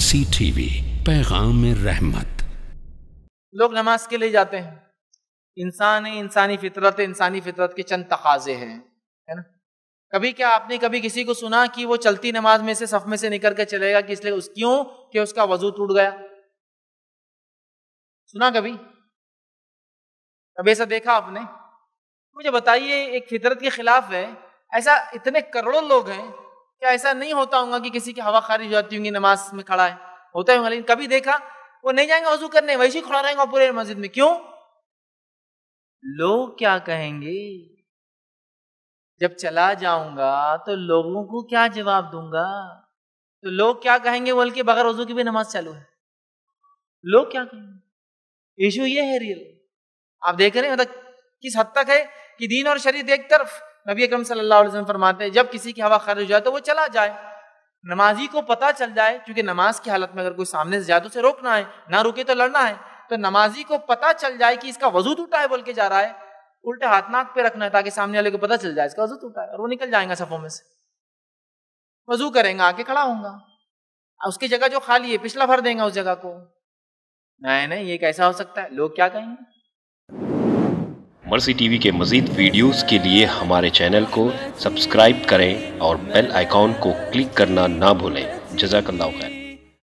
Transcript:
मसी TV पैगाम रहमत लोग नमाज के लिए जाते हैं इंसान है इंसानी फितरत है इंसानी फितरत के चंद तकाजे हैं है ना कभी क्या आपने कभी किसी को सुना कि वो चलती नमाज में से सफ में से निकल कर चलेगा कि इसलिए उस क्यों कि उसका वजू टूट गया सुना कभी कभी ऐसा देखा आपने मुझे बताइए एक फितरत के खिलाफ है ऐसा इतने करोड़ों लोग हैं क्या ऐसा नहीं होता होगा कि किसी की हवा खारिज हो जाती होंगी नमाज में खड़ा है होता होगा लेकिन कभी देखा वो नहीं जाएंगे वजू करने वैसे ही खड़ा रहेगा पूरे मस्जिद में क्यों लोग क्या कहेंगे जब चला जाऊंगा तो लोगों को क्या जवाब दूंगा तो लोग क्या कहेंगे बोल के बगैर वजू की भी नमाज चालू है लोग क्या कहेंगे इशू ये है रियल आप देख रहे हैं मतलब किस हद तक है कि दीन और शरीर एक तरफ नबी अकरम सल्लल्लाहु अलैहि वसल्लम फरमाते हैं जब किसी की हवा खारिज हो जाए तो वो चला जाए नमाजी को पता चल जाए क्योंकि नमाज की हालत में अगर कोई सामने से जाए तो उसे रोकना है ना रुके तो लड़ना है तो नमाजी को पता चल जाए कि इसका वजू टूटा है बोल के जा रहा है उल्टे हाथ नाक पे रखना है ताकि सामने वाले को पता चल जाए इसका वजू टूटा है और वो निकल जाएंगे सफों में से वजू करेंगे आके खड़ा होगा उसकी जगह जो खाली है पिछला भर देंगे उस जगह को नहीं नहीं ये कैसा हो सकता है लोग क्या कहेंगे मर्सी टीवी के मज़ीद वीडियोस के लिए हमारे चैनल को सब्सक्राइब करें और बेल आइकॉन को क्लिक करना ना भूलें जजाकल्ला खैर